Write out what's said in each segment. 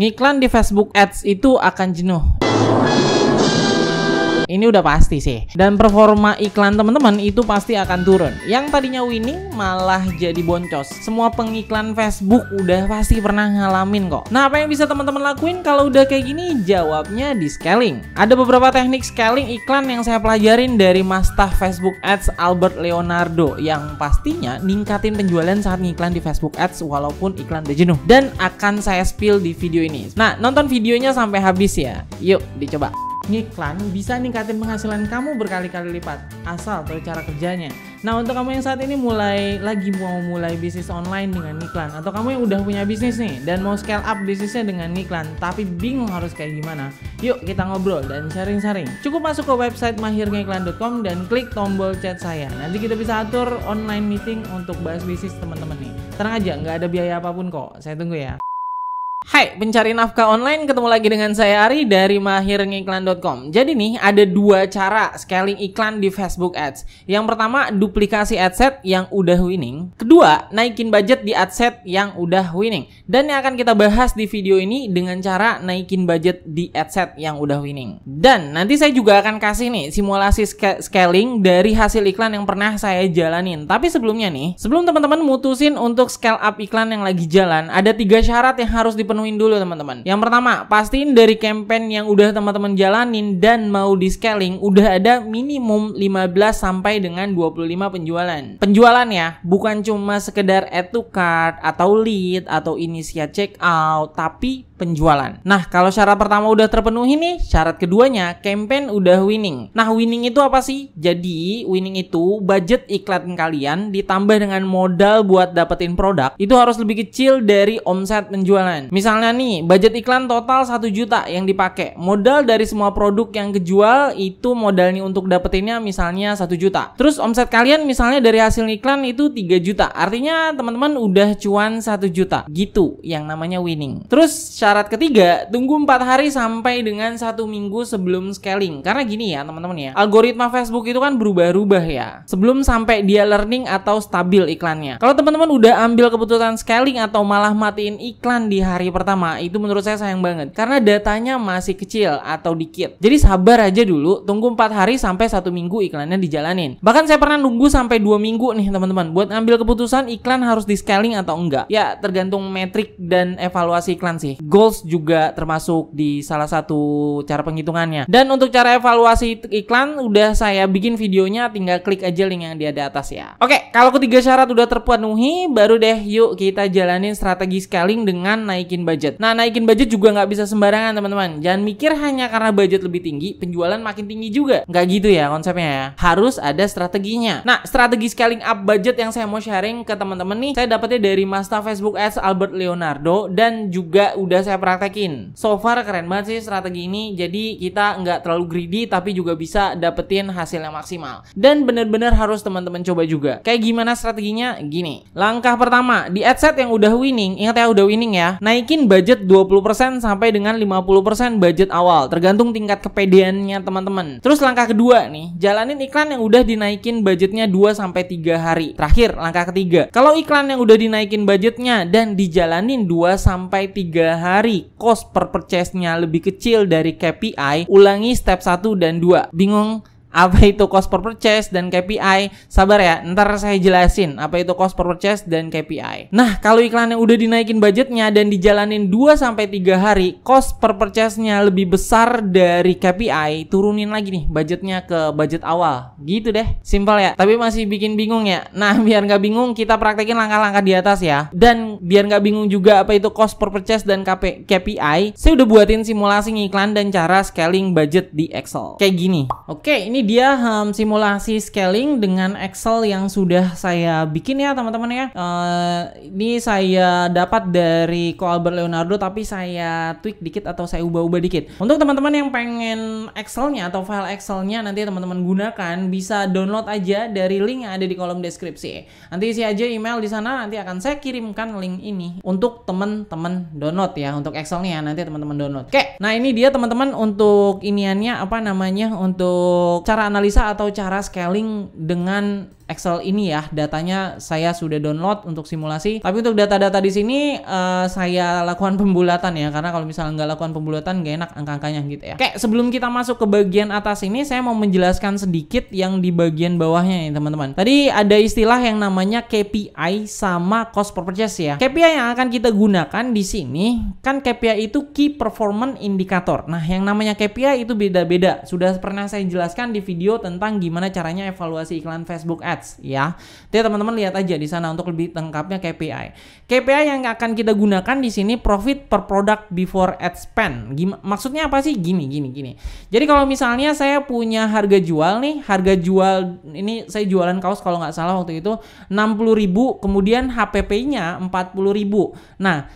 Ngiklan di Facebook Ads itu akan jenuh. Ini udah pasti sih. Dan performa iklan teman-teman itu pasti akan turun. Yang tadinya winning malah jadi boncos. Semua pengiklan Facebook udah pasti pernah ngalamin kok. Nah, apa yang bisa teman-teman lakuin kalau udah kayak gini? Jawabnya di scaling. Ada beberapa teknik scaling iklan yang saya pelajarin dari master Facebook Ads Albert Leonardo yang pastinya ningkatin penjualan saat ngiklan di Facebook Ads walaupun iklan udah jenuh. Dan akan saya spill di video ini. Nah, nonton videonya sampai habis ya. Yuk, dicoba ngiklan bisa ningkatin penghasilan kamu berkali-kali lipat asal tahu cara kerjanya. Nah untuk kamu yang saat ini mulai lagi mau mulai bisnis online dengan iklan atau kamu yang udah punya bisnis nih dan mau scale up bisnisnya dengan iklan tapi bingung harus kayak gimana? Yuk kita ngobrol dan sharing-sharing. Cukup masuk ke website mahirngiklan.com dan klik tombol chat saya. Nanti kita bisa atur online meeting untuk bahas bisnis teman-teman nih. Tenang aja nggak ada biaya apapun kok. Saya tunggu ya. Hai, pencari nafkah online ketemu lagi dengan saya Ari dari mahirngiklan.com. Jadi nih ada dua cara scaling iklan di Facebook Ads. Yang pertama duplikasi adset yang udah winning. Kedua naikin budget di adset yang udah winning. Dan yang akan kita bahas di video ini dengan cara naikin budget di adset yang udah winning. Dan nanti saya juga akan kasih nih simulasi scaling dari hasil iklan yang pernah saya jalanin. Tapi sebelumnya nih, sebelum teman-teman mutusin untuk scale up iklan yang lagi jalan, ada tiga syarat yang harus di dipenuhin dulu teman-teman. Yang pertama, pastiin dari campaign yang udah teman-teman jalanin dan mau di scaling udah ada minimum 15 sampai dengan 25 penjualan. Penjualan ya, bukan cuma sekedar add to cart atau lead atau initiate out, tapi penjualan. Nah, kalau syarat pertama udah terpenuhi nih, syarat keduanya campaign udah winning. Nah, winning itu apa sih? Jadi, winning itu budget iklan kalian ditambah dengan modal buat dapetin produk itu harus lebih kecil dari omset penjualan. Misalnya nih, budget iklan total 1 juta yang dipakai. Modal dari semua produk yang kejual itu modalnya untuk dapetinnya misalnya 1 juta. Terus omset kalian misalnya dari hasil iklan itu 3 juta. Artinya teman-teman udah cuan 1 juta. Gitu yang namanya winning. Terus syarat ketiga, tunggu 4 hari sampai dengan 1 minggu sebelum scaling. Karena gini ya teman-teman ya, algoritma Facebook itu kan berubah-ubah ya. Sebelum sampai dia learning atau stabil iklannya. Kalau teman-teman udah ambil keputusan scaling atau malah matiin iklan di hari pertama itu menurut saya sayang banget karena datanya masih kecil atau dikit. Jadi sabar aja dulu, tunggu 4 hari sampai satu minggu iklannya dijalanin. Bahkan saya pernah nunggu sampai dua minggu nih teman-teman buat ambil keputusan iklan harus di scaling atau enggak. Ya tergantung metrik dan evaluasi iklan sih. Goals juga termasuk di salah satu cara penghitungannya. Dan untuk cara evaluasi iklan udah saya bikin videonya tinggal klik aja link yang di atas ya. Oke, kalau ketiga syarat udah terpenuhi baru deh yuk kita jalanin strategi scaling dengan naikin naikin budget. Nah, naikin budget juga nggak bisa sembarangan, teman-teman. Jangan mikir hanya karena budget lebih tinggi, penjualan makin tinggi juga. Nggak gitu ya konsepnya ya. Harus ada strateginya. Nah, strategi scaling up budget yang saya mau sharing ke teman-teman nih, saya dapatnya dari Master Facebook Ads Albert Leonardo dan juga udah saya praktekin. So far keren banget sih strategi ini. Jadi kita nggak terlalu greedy tapi juga bisa dapetin hasil yang maksimal. Dan bener-bener harus teman-teman coba juga. Kayak gimana strateginya? Gini. Langkah pertama, di ad set yang udah winning, ingat ya udah winning ya. Naik naikin budget 20% sampai dengan 50% budget awal, tergantung tingkat kepedeannya teman-teman. Terus langkah kedua nih, jalanin iklan yang udah dinaikin budgetnya 2 sampai 3 hari. Terakhir, langkah ketiga. Kalau iklan yang udah dinaikin budgetnya dan dijalanin 2 sampai 3 hari, cost per purchase-nya lebih kecil dari KPI, ulangi step 1 dan 2. Bingung? apa itu cost per purchase dan KPI. Sabar ya, ntar saya jelasin apa itu cost per purchase dan KPI. Nah, kalau iklannya udah dinaikin budgetnya dan dijalanin 2 sampai 3 hari, cost per purchase-nya lebih besar dari KPI, turunin lagi nih budgetnya ke budget awal. Gitu deh. Simpel ya, tapi masih bikin bingung ya. Nah, biar nggak bingung kita praktekin langkah-langkah di atas ya. Dan biar nggak bingung juga apa itu cost per purchase dan KP KPI, saya udah buatin simulasi iklan dan cara scaling budget di Excel. Kayak gini. Oke, ini ini dia um, simulasi scaling dengan Excel yang sudah saya bikin ya teman-teman ya. Uh, ini saya dapat dari Coalbert Leonardo tapi saya tweak dikit atau saya ubah-ubah dikit. Untuk teman-teman yang pengen Excelnya atau file Excelnya nanti teman-teman gunakan bisa download aja dari link yang ada di kolom deskripsi. Nanti isi aja email di sana nanti akan saya kirimkan link ini untuk teman-teman download ya untuk Excelnya nanti teman-teman download. Oke, nah ini dia teman-teman untuk iniannya apa namanya untuk cara analisa atau cara scaling dengan Excel ini ya. Datanya saya sudah download untuk simulasi. Tapi untuk data-data di sini uh, saya lakukan pembulatan ya karena kalau misalnya nggak lakukan pembulatan nggak enak angka-angkanya gitu ya. Oke, sebelum kita masuk ke bagian atas ini saya mau menjelaskan sedikit yang di bagian bawahnya nih teman-teman. Tadi ada istilah yang namanya KPI sama cost per purchase ya. KPI yang akan kita gunakan di sini kan KPI itu key performance indicator. Nah, yang namanya KPI itu beda-beda. Sudah pernah saya jelaskan di video tentang gimana caranya evaluasi iklan Facebook Ads. Ads ya. Jadi teman-teman lihat aja di sana untuk lebih lengkapnya KPI. KPI yang akan kita gunakan di sini profit per product before ad spend. Gim maksudnya apa sih? Gini, gini, gini. Jadi kalau misalnya saya punya harga jual nih, harga jual ini saya jualan kaos kalau nggak salah waktu itu 60.000 kemudian HPP-nya 40.000. Nah,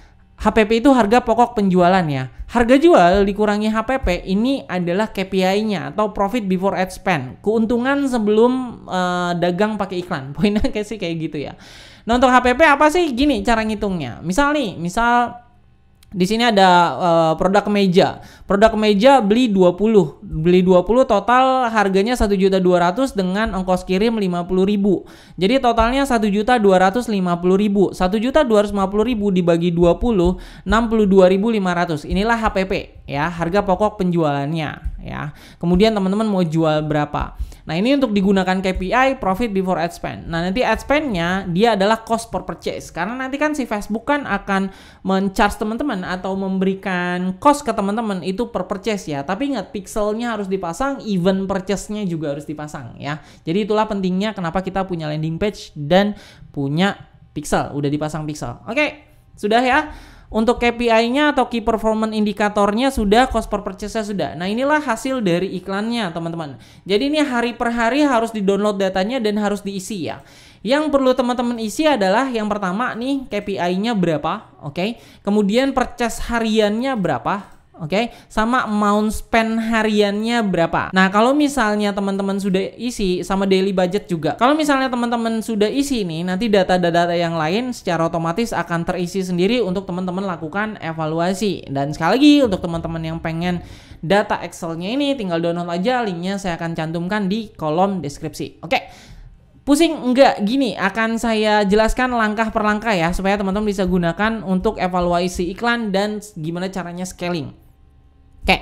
HPP itu harga pokok penjualan ya. Harga jual dikurangi HPP ini adalah KPI-nya atau profit before ad spend, keuntungan sebelum uh, dagang pakai iklan. Poinnya kayak sih kayak gitu ya. Nah untuk HPP apa sih? Gini cara ngitungnya. Misal nih, misal di sini ada uh, produk meja. Produk meja beli 20. Beli 20 total harganya 1.200 dengan ongkos kirim 50.000. Jadi totalnya 1.250.000. 1.250.000 dibagi 20 62.500. Inilah HPP ya, harga pokok penjualannya ya. Kemudian teman-teman mau jual berapa? Nah ini untuk digunakan KPI profit before ad spend. Nah nanti ad spendnya dia adalah cost per purchase karena nanti kan si Facebook kan akan mencharge teman-teman atau memberikan cost ke teman-teman itu per purchase ya. Tapi ingat pixelnya harus dipasang, even purchase-nya juga harus dipasang ya. Jadi itulah pentingnya kenapa kita punya landing page dan punya pixel, udah dipasang pixel. Oke, okay, sudah ya. Untuk KPI-nya atau key performance indikatornya sudah, cost per purchase sudah. Nah, inilah hasil dari iklannya, teman-teman. Jadi ini hari per hari harus di-download datanya dan harus diisi ya. Yang perlu teman-teman isi adalah yang pertama nih KPI-nya berapa, oke? Okay? Kemudian purchase hariannya berapa, Oke, okay? sama amount spend hariannya berapa. Nah, kalau misalnya teman-teman sudah isi sama daily budget juga. Kalau misalnya teman-teman sudah isi nih, nanti data-data yang lain secara otomatis akan terisi sendiri untuk teman-teman lakukan evaluasi. Dan sekali lagi untuk teman-teman yang pengen data Excel-nya ini tinggal download aja linknya saya akan cantumkan di kolom deskripsi. Oke. Okay? Pusing enggak gini akan saya jelaskan langkah per langkah ya supaya teman-teman bisa gunakan untuk evaluasi iklan dan gimana caranya scaling. Oke,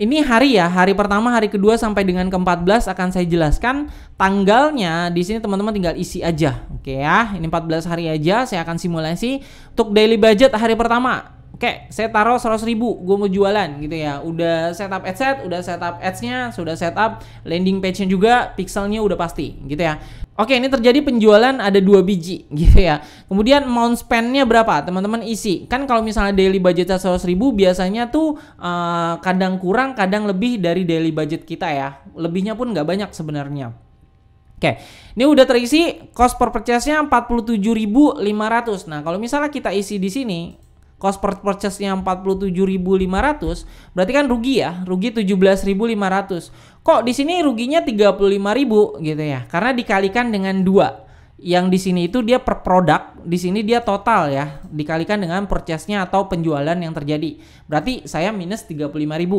ini hari ya, hari pertama, hari kedua sampai dengan ke-14 akan saya jelaskan tanggalnya. Di sini teman-teman tinggal isi aja. Oke ya, ini 14 hari aja saya akan simulasi untuk daily budget hari pertama kayak saya taruh 100 ribu gue mau jualan gitu ya udah setup set udah setup adsnya sudah setup landing page-nya juga pixelnya udah pasti gitu ya Oke, ini terjadi penjualan ada dua biji gitu ya. Kemudian amount spend-nya berapa? Teman-teman isi. Kan kalau misalnya daily budget 100 ribu biasanya tuh uh, kadang kurang, kadang lebih dari daily budget kita ya. Lebihnya pun nggak banyak sebenarnya. Oke, ini udah terisi cost per purchase-nya 47.500. Nah, kalau misalnya kita isi di sini cost per purchase-nya 47.500, berarti kan rugi ya, rugi 17.500. Kok di sini ruginya 35.000 gitu ya? Karena dikalikan dengan dua yang di sini itu dia per produk, di sini dia total ya, dikalikan dengan purchase-nya atau penjualan yang terjadi. Berarti saya minus 35.000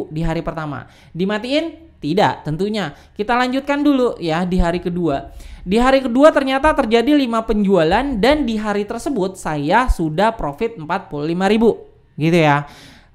di hari pertama. Dimatiin tidak, tentunya. Kita lanjutkan dulu ya di hari kedua. Di hari kedua ternyata terjadi 5 penjualan dan di hari tersebut saya sudah profit 45.000 gitu ya.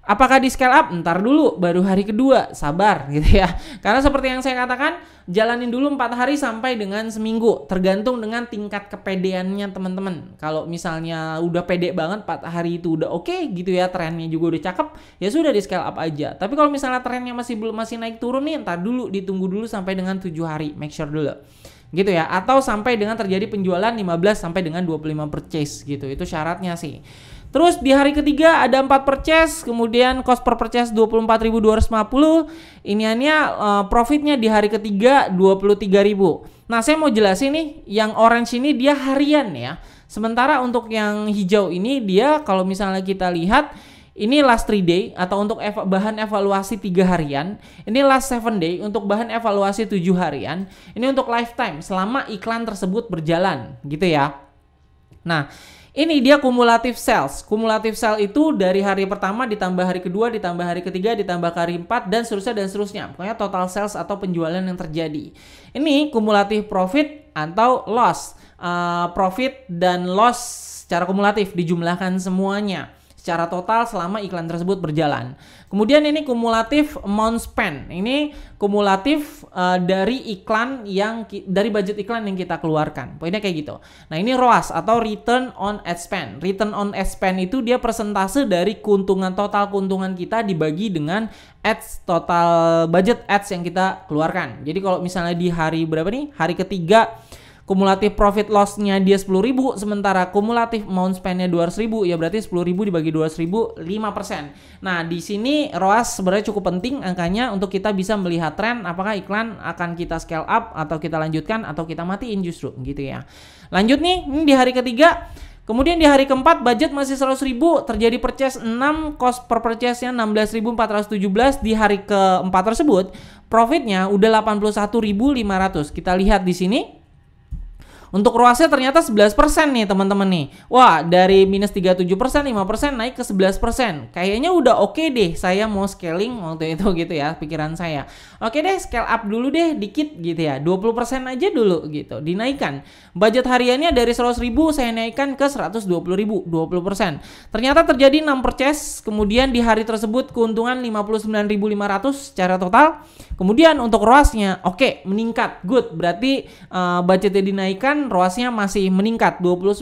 Apakah di scale up? Ntar dulu, baru hari kedua, sabar gitu ya. Karena seperti yang saya katakan, jalanin dulu 4 hari sampai dengan seminggu, tergantung dengan tingkat kepedeannya teman-teman. Kalau misalnya udah pede banget 4 hari itu udah oke okay, gitu ya, trennya juga udah cakep, ya sudah di scale up aja. Tapi kalau misalnya trennya masih belum masih naik turun nih, ntar dulu ditunggu dulu sampai dengan 7 hari, make sure dulu gitu ya atau sampai dengan terjadi penjualan 15 sampai dengan 25 purchase gitu itu syaratnya sih Terus di hari ketiga ada 4 purchase, kemudian cost per purchase 24.250. Iniannya uh, profitnya di hari ketiga 23.000. Nah, saya mau jelasin nih yang orange ini dia harian ya. Sementara untuk yang hijau ini dia kalau misalnya kita lihat ini last 3 day atau untuk eva bahan evaluasi 3 harian. Ini last 7 day untuk bahan evaluasi 7 harian. Ini untuk lifetime selama iklan tersebut berjalan gitu ya. Nah, ini dia kumulatif sales. Kumulatif sales itu dari hari pertama ditambah hari kedua, ditambah hari ketiga, ditambah hari empat, dan seterusnya dan seterusnya. Pokoknya total sales atau penjualan yang terjadi. Ini kumulatif profit atau loss. Uh, profit dan loss secara kumulatif dijumlahkan semuanya secara total selama iklan tersebut berjalan. Kemudian ini kumulatif amount spend. Ini kumulatif uh, dari iklan yang dari budget iklan yang kita keluarkan. Poinnya kayak gitu. Nah, ini ROAS atau return on ad spend. Return on ad spend itu dia persentase dari keuntungan total keuntungan kita dibagi dengan ads total budget ads yang kita keluarkan. Jadi kalau misalnya di hari berapa nih? Hari ketiga kumulatif profit loss-nya dia 10.000 sementara kumulatif amount dua nya ribu. ya berarti sepuluh ribu dibagi dua ratus lima persen. Nah, di sini ROAS sebenarnya cukup penting angkanya untuk kita bisa melihat tren apakah iklan akan kita scale up atau kita lanjutkan atau kita matiin justru gitu ya. Lanjut nih, di hari ketiga Kemudian di hari keempat budget masih 100 ribu, terjadi purchase 6, cost per purchase-nya 16.417 di hari keempat tersebut, profitnya udah 81.500. Kita lihat di sini, untuk ruasnya ternyata 11% nih teman-teman nih. Wah, dari minus 37%, 5% naik ke 11%. Kayaknya udah oke okay deh saya mau scaling waktu itu gitu ya pikiran saya. Oke deh, scale up dulu deh dikit gitu ya. 20% aja dulu gitu, dinaikkan. Budget hariannya dari 100 ribu saya naikkan ke 120 ribu, 20%. Ternyata terjadi 6 purchase, kemudian di hari tersebut keuntungan 59.500 secara total. Kemudian untuk ruasnya, oke, okay, meningkat, good. Berarti uh, budgetnya dinaikkan kenaikan ROAS-nya masih meningkat 29%.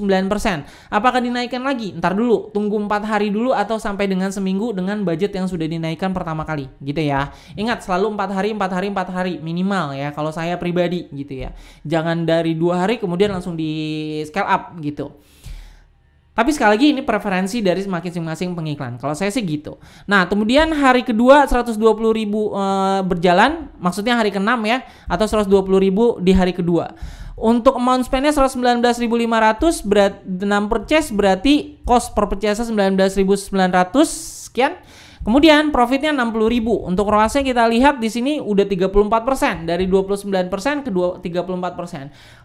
Apakah dinaikkan lagi? Ntar dulu, tunggu 4 hari dulu atau sampai dengan seminggu dengan budget yang sudah dinaikkan pertama kali gitu ya. Ingat selalu 4 hari, 4 hari, 4 hari minimal ya kalau saya pribadi gitu ya. Jangan dari dua hari kemudian langsung di scale up gitu. Tapi sekali lagi ini preferensi dari masing-masing pengiklan. Kalau saya sih gitu. Nah, kemudian hari kedua 120.000 eh, berjalan, maksudnya hari ke-6 ya, atau 120.000 di hari kedua. Untuk amount spendnya 119.500 berat 6 purchase berarti cost per purchase 19.900 sekian. Kemudian profitnya 60.000. Untuk ROAS-nya kita lihat di sini udah 34% dari 29% ke 34%.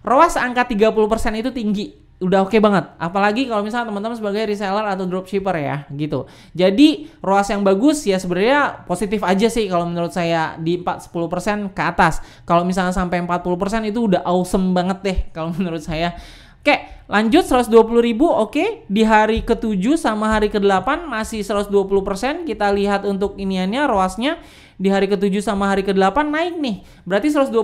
ROAS angka 30% itu tinggi udah oke okay banget. Apalagi kalau misalnya teman-teman sebagai reseller atau dropshipper ya, gitu. Jadi ROAS yang bagus ya sebenarnya positif aja sih kalau menurut saya di 40% ke atas. Kalau misalnya sampai 40% itu udah awesome banget deh kalau menurut saya. Oke, lanjut 120.000 oke. Okay. Di hari ke-7 sama hari ke-8 masih 120%. Kita lihat untuk iniannya, roasnya. Di hari ke-7 sama hari ke-8 naik nih. Berarti 120.000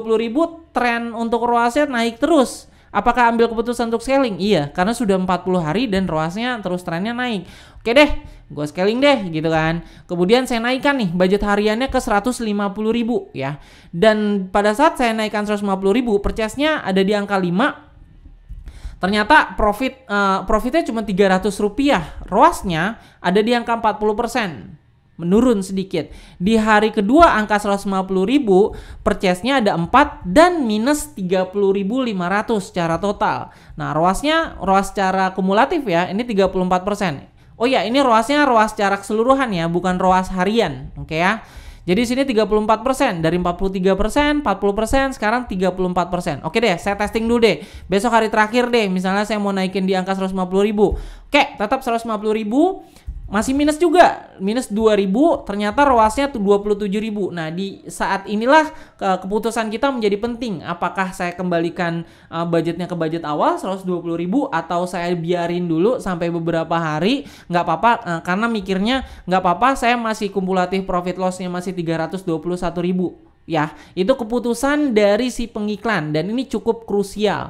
tren untuk roasnya naik terus. Apakah ambil keputusan untuk scaling? Iya, karena sudah 40 hari dan roasnya terus trennya naik. Oke deh, gue scaling deh gitu kan. Kemudian saya naikkan nih budget hariannya ke 150 ribu ya. Dan pada saat saya naikkan 150 ribu, purchase-nya ada di angka 5, Ternyata profit uh, profitnya cuma 300 rupiah, roasnya ada di angka 40 persen menurun sedikit. Di hari kedua angka 150.000, purchase-nya ada 4 dan minus 30.500 secara total. Nah, roasnya roas secara kumulatif ya, ini 34%. Oh ya, ini roasnya roas secara keseluruhan ya, bukan roas harian. Oke okay ya. Jadi sini 34% dari 43%, 40%, sekarang 34%. Oke deh, saya testing dulu deh. Besok hari terakhir deh, misalnya saya mau naikin di angka 150.000 Oke, tetap 150.000 masih minus juga minus 2000 ternyata roasnya tuh 27000 nah di saat inilah keputusan kita menjadi penting apakah saya kembalikan eh, budgetnya ke budget awal 120000 atau saya biarin dulu sampai beberapa hari nggak apa-apa eh, karena mikirnya nggak apa-apa saya masih kumulatif profit lossnya masih 321000 ya itu keputusan dari si pengiklan dan ini cukup krusial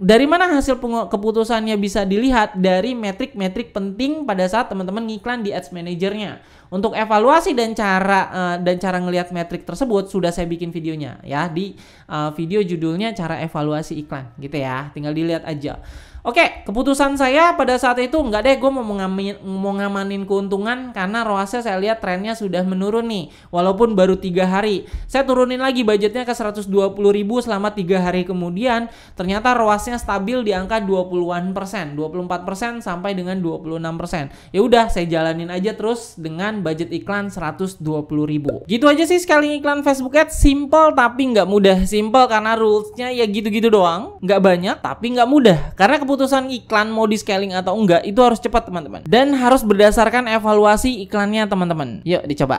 dari mana hasil keputusannya bisa dilihat dari metrik-metrik penting pada saat teman-teman ngiklan di ads manajernya. Untuk evaluasi dan cara uh, dan cara ngelihat metrik tersebut sudah saya bikin videonya ya di uh, video judulnya cara evaluasi iklan gitu ya. Tinggal dilihat aja. Oke, keputusan saya pada saat itu nggak deh, gue mau, mengamin, mau ngamanin keuntungan karena ROASnya saya lihat trennya sudah menurun nih, walaupun baru tiga hari. Saya turunin lagi budgetnya ke 120 ribu selama tiga hari kemudian, ternyata ROASnya stabil di angka 20-an persen, 24 persen sampai dengan 26 persen. Ya udah, saya jalanin aja terus dengan budget iklan 120 ribu. Gitu aja sih sekali iklan Facebook Ads, simple tapi nggak mudah. Simple karena rulesnya ya gitu-gitu doang, nggak banyak tapi nggak mudah. Karena keputusan iklan mau di scaling atau enggak itu harus cepat teman-teman dan harus berdasarkan evaluasi iklannya teman-teman. Yuk dicoba.